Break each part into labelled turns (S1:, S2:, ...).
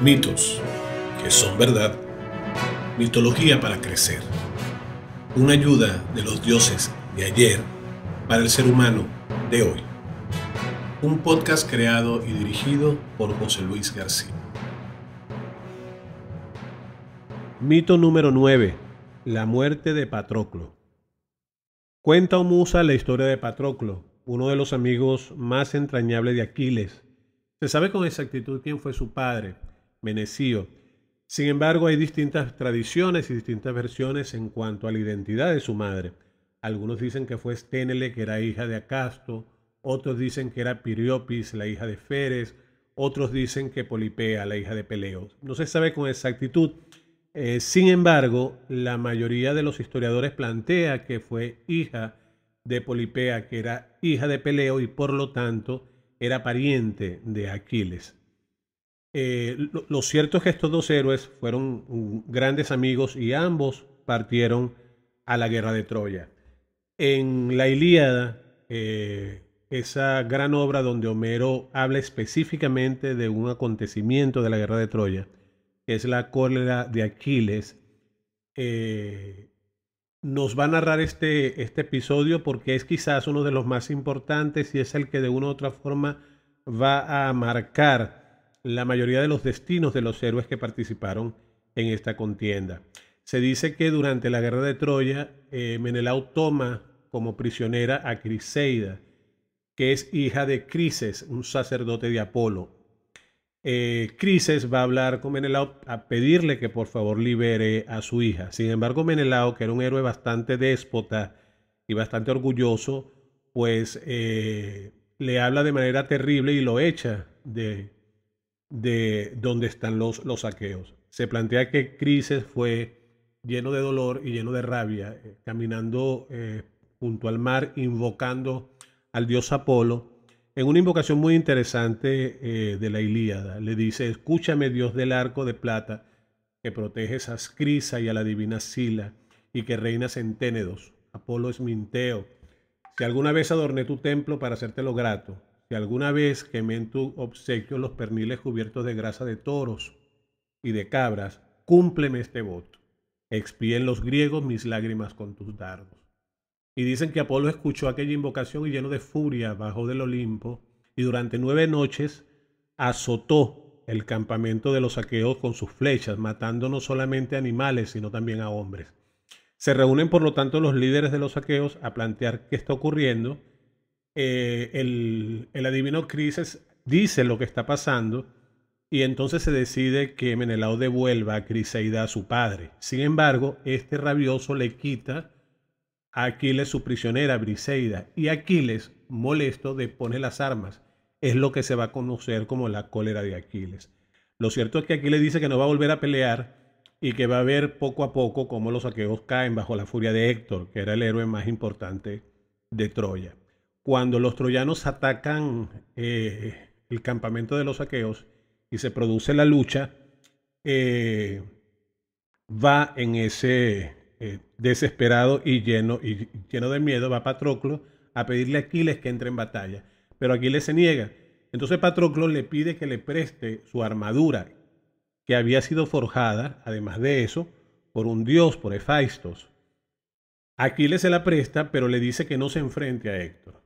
S1: Mitos, que son verdad. Mitología para crecer. Una ayuda de los dioses de ayer para el ser humano de hoy. Un podcast creado y dirigido por José Luis García. Mito número 9. La muerte de Patroclo. Cuenta Musa la historia de Patroclo, uno de los amigos más entrañables de Aquiles. Se sabe con exactitud quién fue su padre, Menecio. Sin embargo, hay distintas tradiciones y distintas versiones en cuanto a la identidad de su madre. Algunos dicen que fue Esténele, que era hija de Acasto, otros dicen que era Piriopis, la hija de Feres, otros dicen que Polipea, la hija de Peleo. No se sabe con exactitud. Eh, sin embargo, la mayoría de los historiadores plantea que fue hija de Polipea, que era hija de Peleo y por lo tanto era pariente de Aquiles. Eh, lo, cierto es que estos dos héroes fueron mm, grandes amigos y ambos partieron a la guerra de Troya. En la Ilíada, eh, esa gran obra donde Homero habla específicamente de un acontecimiento de la guerra de Troya, que es la cólera de Aquiles, eh, nos va a narrar este, este episodio porque es quizás uno de los más importantes y es el que de una u otra forma va a marcar la mayoría de los destinos de los héroes que participaron en esta contienda. Se dice que durante la guerra de Troya, eh, Menelao toma como prisionera a Criseida, que es hija de Crises, un sacerdote de Apolo. Eh, Crises va a hablar con Menelao a pedirle que por favor libere a su hija. Sin embargo, Menelao, que era un héroe bastante déspota y bastante orgulloso, pues eh, le habla de manera terrible y lo echa de, de dónde están los, los saqueos. Se plantea que Crises fue lleno de dolor y lleno de rabia, eh, caminando eh, junto al mar, invocando al dios Apolo, en una invocación muy interesante eh, de la Ilíada. Le dice, escúchame Dios del arco de plata, que proteges a Crisa y a la divina Sila, y que reinas en Ténedos. Apolo es minteo. Si alguna vez adorné tu templo para hacértelo grato, que alguna vez quemé en tu obsequio los perniles cubiertos de grasa de toros y de cabras, cúmpleme este voto. Expíen los griegos mis lágrimas con tus dardos. Y dicen que Apolo escuchó aquella invocación y lleno de furia bajó del Olimpo y durante nueve noches azotó el campamento de los aqueos con sus flechas, matando no solamente animales, sino también a hombres. Se reúnen, por lo tanto, los líderes de los aqueos a plantear qué está ocurriendo eh, el, adivino Crises dice lo que está pasando y entonces se decide que Menelao devuelva a Criseida a su padre. Sin embargo, este rabioso le quita a Aquiles su prisionera, Briseida, y Aquiles, molesto, pone las armas. Es lo que se va a conocer como la cólera de Aquiles. Lo cierto es que Aquiles dice que no va a volver a pelear y que va a ver poco a poco cómo los aqueos caen bajo la furia de Héctor, que era el héroe más importante de Troya cuando los troyanos atacan eh, el campamento de los aqueos y se produce la lucha, eh, va en ese eh, desesperado y lleno, y lleno de miedo, va Patroclo a pedirle a Aquiles que entre en batalla. Pero Aquiles se niega. Entonces Patroclo le pide que le preste su armadura, que había sido forjada, además de eso, por un dios, por Hefaistos. Aquiles se la presta, pero le dice que no se enfrente a Héctor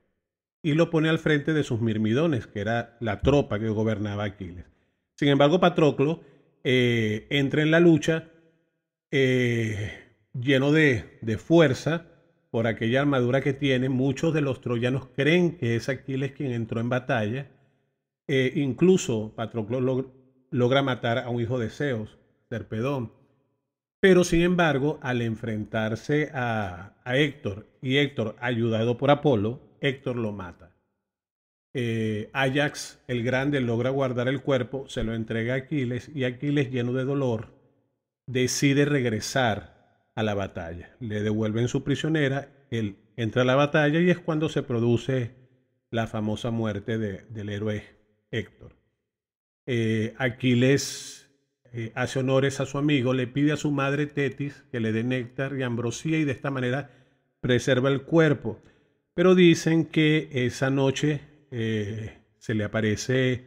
S1: y lo pone al frente de sus mirmidones, que era la tropa que gobernaba Aquiles. Sin embargo, Patroclo eh, entra en la lucha eh, lleno de, de, fuerza por aquella armadura que tiene. Muchos de los troyanos creen que es Aquiles quien entró en batalla. Eh, incluso Patroclo logra matar a un hijo de Zeus, Serpedón. Pero sin embargo, al enfrentarse a, a Héctor y Héctor ayudado por Apolo, Héctor lo mata. Eh, Ajax el Grande logra guardar el cuerpo, se lo entrega a Aquiles y Aquiles, lleno de dolor, decide regresar a la batalla. Le devuelven su prisionera, él entra a la batalla y es cuando se produce la famosa muerte del héroe Héctor. Eh, Aquiles eh, hace honores a su amigo, le pide a su madre Tetis que le dé néctar y ambrosía y de esta manera preserva el cuerpo pero dicen que esa noche eh, se le aparece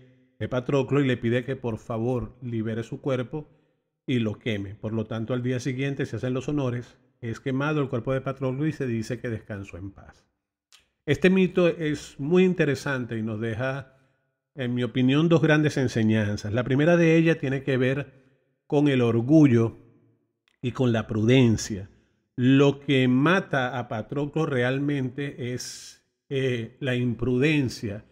S1: Patroclo y le pide que por favor libere su cuerpo y lo queme. Por lo tanto, al día siguiente se hacen los honores, es quemado el cuerpo de Patroclo y se dice que descansó en paz. Este mito es muy interesante y nos deja, en mi opinión, dos grandes enseñanzas. La primera de ellas tiene que ver con el orgullo y con la prudencia. Lo que mata a Patroclo realmente es eh, la imprudencia,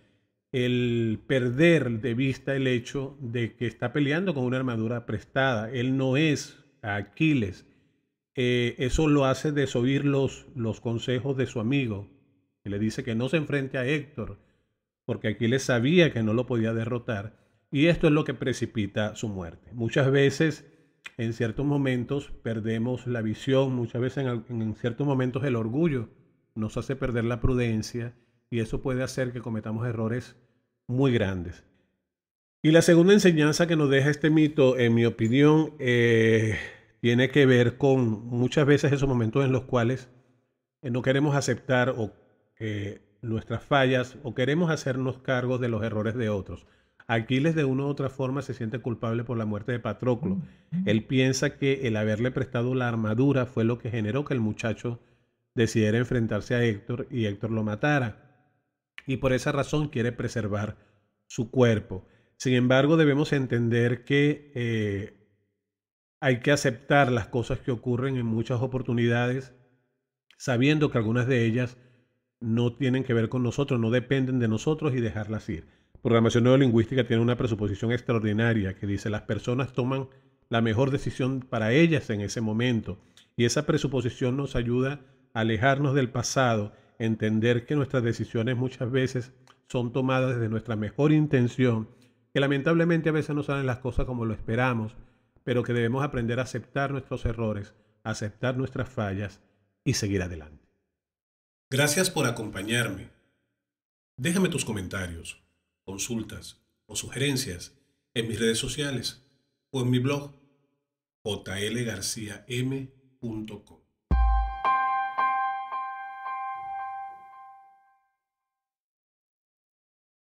S1: el perder de vista el hecho de que está peleando con una armadura prestada. Él no es Aquiles. Eh, eso lo hace desoír los, los consejos de su amigo, que le dice que no se enfrente a Héctor, porque Aquiles sabía que no lo podía derrotar. Y esto es lo que precipita su muerte. Muchas veces en ciertos momentos perdemos la visión, muchas veces en, ciertos momentos el orgullo nos hace perder la prudencia y eso puede hacer que cometamos errores muy grandes. Y la segunda enseñanza que nos deja este mito, en mi opinión, eh, tiene que ver con muchas veces esos momentos en los cuales eh, no queremos aceptar eh, nuestras fallas o queremos hacernos cargo de los errores de otros. Aquiles de una u otra forma se siente culpable por la muerte de Patroclo. Él piensa que el haberle prestado la armadura fue lo que generó que el muchacho decidiera enfrentarse a Héctor y Héctor lo matara. Y por esa razón quiere preservar su cuerpo. Sin embargo, debemos entender que eh, hay que aceptar las cosas que ocurren en muchas oportunidades, sabiendo que algunas de ellas no tienen que ver con nosotros, no dependen de nosotros y dejarlas ir programación neurolingüística tiene una presuposición extraordinaria que dice las personas toman la mejor decisión para ellas en ese momento. Y esa presuposición nos ayuda a alejarnos del pasado, entender que nuestras decisiones muchas veces son tomadas desde nuestra mejor intención, que lamentablemente a veces no salen las cosas como lo esperamos, pero que debemos aprender a aceptar nuestros errores, aceptar nuestras fallas y seguir adelante. Gracias por acompañarme. Déjame tus comentarios consultas o sugerencias en mis redes sociales o en mi blog jlgarciam.com.